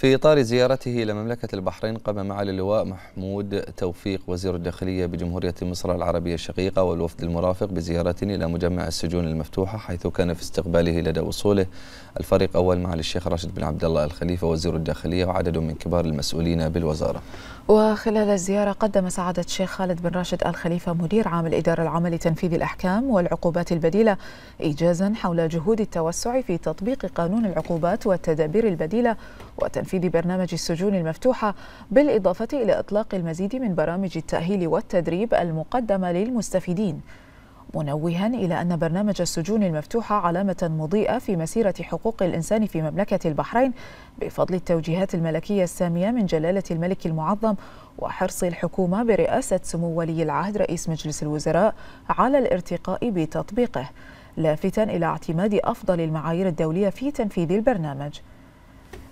في إطار زيارته إلى مملكة البحرين قام معالي اللواء محمود توفيق وزير الداخلية بجمهورية مصر العربية الشقيقة والوفد المرافق بزيارة إلى مجمع السجون المفتوحة حيث كان في استقباله لدى وصوله الفريق أول معالي الشيخ راشد بن عبد الله الخليفة وزير الداخلية وعدد من كبار المسؤولين بالوزارة وخلال الزيارة قدم سعادة الشيخ خالد بن راشد الخليفة مدير عام الإدارة العامة لتنفيذ الأحكام والعقوبات البديلة إيجازا حول جهود التوسع في تطبيق قانون العقوبات والتدابير البديلة وتنفيذ تنفيذ برنامج السجون المفتوحة بالإضافة إلى إطلاق المزيد من برامج التأهيل والتدريب المقدمة للمستفيدين منوها إلى أن برنامج السجون المفتوحة علامة مضيئة في مسيرة حقوق الإنسان في مملكة البحرين بفضل التوجيهات الملكية السامية من جلالة الملك المعظم وحرص الحكومة برئاسة سمو ولي العهد رئيس مجلس الوزراء على الارتقاء بتطبيقه لافتا إلى اعتماد أفضل المعايير الدولية في تنفيذ البرنامج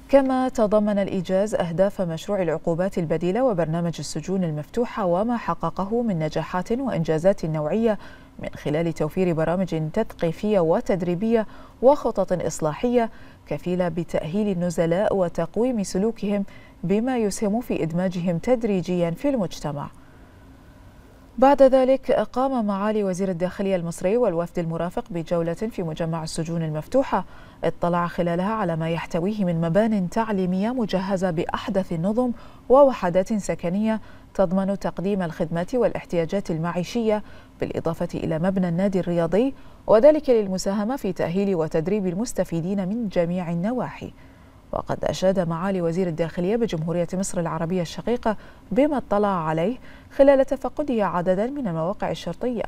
كما تضمن الإيجاز أهداف مشروع العقوبات البديلة وبرنامج السجون المفتوحة وما حققه من نجاحات وإنجازات نوعية من خلال توفير برامج تثقيفية وتدريبية وخطط إصلاحية كفيلة بتأهيل النزلاء وتقويم سلوكهم بما يسهم في إدماجهم تدريجيا في المجتمع بعد ذلك قام معالي وزير الداخلية المصري والوفد المرافق بجولة في مجمع السجون المفتوحة اطلع خلالها على ما يحتويه من مبان تعليمية مجهزة بأحدث النظم ووحدات سكنية تضمن تقديم الخدمات والاحتياجات المعيشية بالإضافة إلى مبنى النادي الرياضي وذلك للمساهمة في تأهيل وتدريب المستفيدين من جميع النواحي وقد أشاد معالي وزير الداخلية بجمهورية مصر العربية الشقيقة بما اطلع عليه خلال تفقده عددا من المواقع الشرطية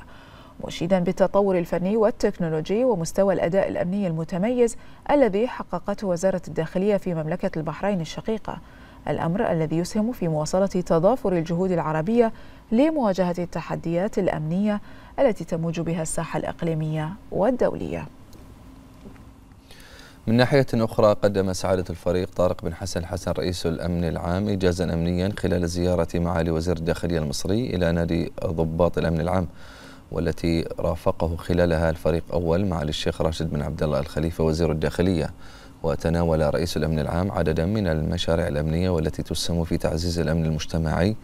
مشيدا بالتطور الفني والتكنولوجي ومستوى الأداء الأمني المتميز الذي حققته وزارة الداخلية في مملكة البحرين الشقيقة الأمر الذي يسهم في مواصلة تضافر الجهود العربية لمواجهة التحديات الأمنية التي تموج بها الساحة الإقليمية والدولية من ناحية أخرى قدم سعادة الفريق طارق بن حسن حسن رئيس الأمن العام إجازا أمنيا خلال زيارة معالي وزير الداخلية المصري إلى نادي ضباط الأمن العام والتي رافقه خلالها الفريق أول معالي الشيخ راشد بن عبد الله الخليفة وزير الداخلية وتناول رئيس الأمن العام عددا من المشاريع الأمنية والتي تسهم في تعزيز الأمن المجتمعي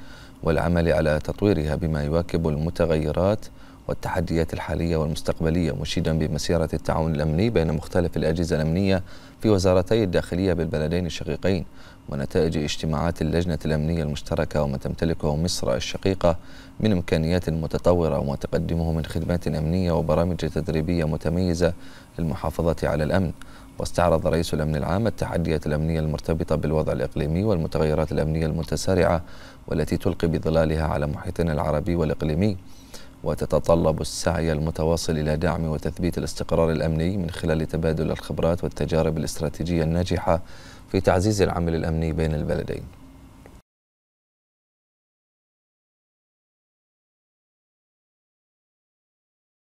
والعمل على تطويرها بما يواكب المتغيرات والتحديات الحالية والمستقبلية مشيدا بمسيرة التعاون الأمني بين مختلف الأجهزة الأمنية في وزارتي الداخلية بالبلدين الشقيقين ونتائج اجتماعات اللجنة الأمنية المشتركة وما تمتلكه مصر الشقيقة من إمكانيات متطورة وما تقدمه من خدمات أمنية وبرامج تدريبية متميزة للمحافظة على الأمن واستعرض رئيس الأمن العام التحديات الأمنية المرتبطة بالوضع الإقليمي والمتغيرات الأمنية المتسارعة والتي تلقي بظلالها على محيطنا العربي والإقليمي وتتطلب السعي المتواصل إلى دعم وتثبيت الاستقرار الأمني من خلال تبادل الخبرات والتجارب الاستراتيجية الناجحة في تعزيز العمل الأمني بين البلدين